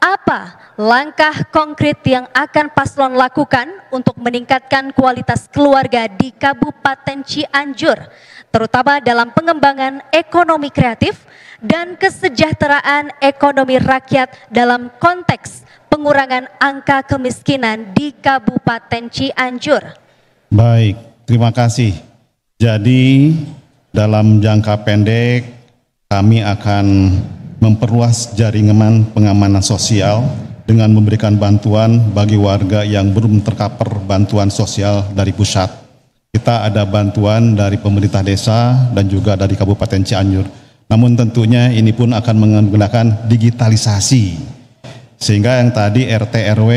Apa langkah konkret yang akan paslon lakukan untuk meningkatkan kualitas keluarga di Kabupaten Cianjur, terutama dalam pengembangan ekonomi kreatif dan kesejahteraan ekonomi rakyat dalam konteks pengurangan angka kemiskinan di Kabupaten Cianjur? Baik, terima kasih. Jadi dalam jangka pendek kami akan memperluas jaringan pengamanan sosial dengan memberikan bantuan bagi warga yang belum terkaper bantuan sosial dari pusat. Kita ada bantuan dari pemerintah desa dan juga dari Kabupaten Cianjur. Namun tentunya ini pun akan menggunakan digitalisasi. Sehingga yang tadi RT RW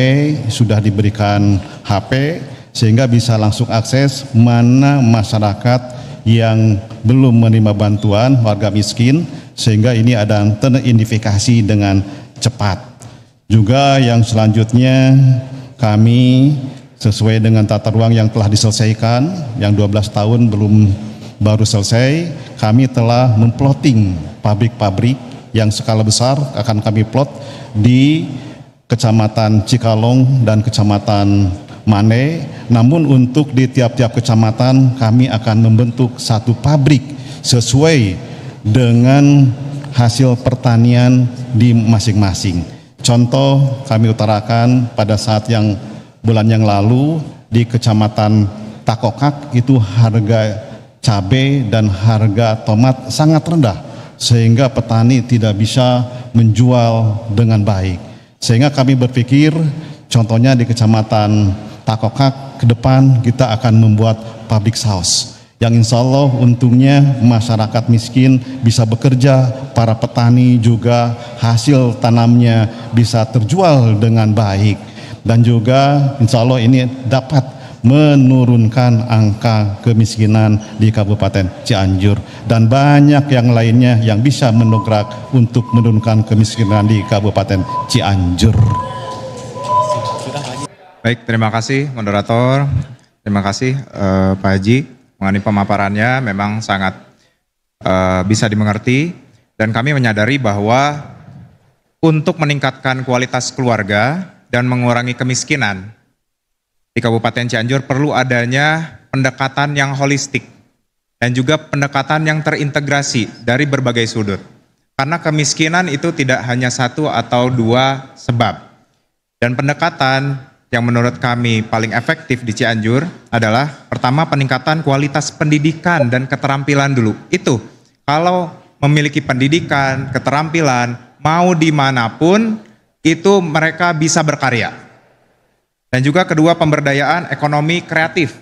sudah diberikan HP sehingga bisa langsung akses mana masyarakat yang belum menerima bantuan warga miskin sehingga ini ada teridentifikasi dengan cepat. Juga yang selanjutnya kami sesuai dengan tata ruang yang telah diselesaikan yang 12 tahun belum baru selesai, kami telah memploting pabrik-pabrik yang skala besar akan kami plot di Kecamatan Cikalong dan Kecamatan Mane. Namun untuk di tiap-tiap kecamatan kami akan membentuk satu pabrik sesuai dengan hasil pertanian di masing-masing. Contoh kami utarakan pada saat yang bulan yang lalu di Kecamatan Takokak itu harga cabai dan harga tomat sangat rendah sehingga petani tidak bisa menjual dengan baik. Sehingga kami berpikir contohnya di Kecamatan Takokak ke depan kita akan membuat public house yang insya Allah untungnya masyarakat miskin bisa bekerja, para petani juga hasil tanamnya bisa terjual dengan baik. Dan juga insya Allah ini dapat menurunkan angka kemiskinan di Kabupaten Cianjur dan banyak yang lainnya yang bisa mendongkrak untuk menurunkan kemiskinan di Kabupaten Cianjur. Baik, terima kasih moderator. Terima kasih uh, Pak Haji mengenai pemaparannya memang sangat uh, bisa dimengerti dan kami menyadari bahwa untuk meningkatkan kualitas keluarga dan mengurangi kemiskinan di Kabupaten Cianjur perlu adanya pendekatan yang holistik dan juga pendekatan yang terintegrasi dari berbagai sudut. Karena kemiskinan itu tidak hanya satu atau dua sebab. Dan pendekatan yang menurut kami paling efektif di Cianjur adalah pertama peningkatan kualitas pendidikan dan keterampilan dulu. Itu kalau memiliki pendidikan, keterampilan, mau dimanapun itu mereka bisa berkarya. Dan juga kedua pemberdayaan ekonomi kreatif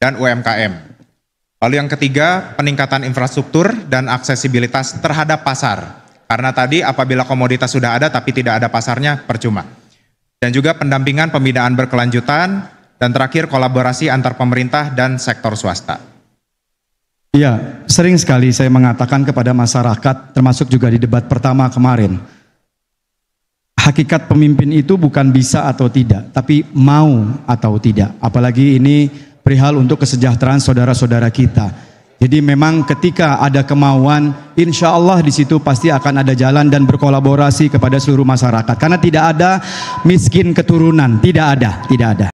dan UMKM. Lalu yang ketiga peningkatan infrastruktur dan aksesibilitas terhadap pasar. Karena tadi apabila komoditas sudah ada tapi tidak ada pasarnya percuma dan juga pendampingan pembinaan berkelanjutan, dan terakhir kolaborasi antar pemerintah dan sektor swasta. Ya, sering sekali saya mengatakan kepada masyarakat, termasuk juga di debat pertama kemarin, hakikat pemimpin itu bukan bisa atau tidak, tapi mau atau tidak. Apalagi ini perihal untuk kesejahteraan saudara-saudara kita. Jadi memang ketika ada kemauan, insya Allah di situ pasti akan ada jalan dan berkolaborasi kepada seluruh masyarakat. Karena tidak ada miskin keturunan, tidak ada, tidak ada.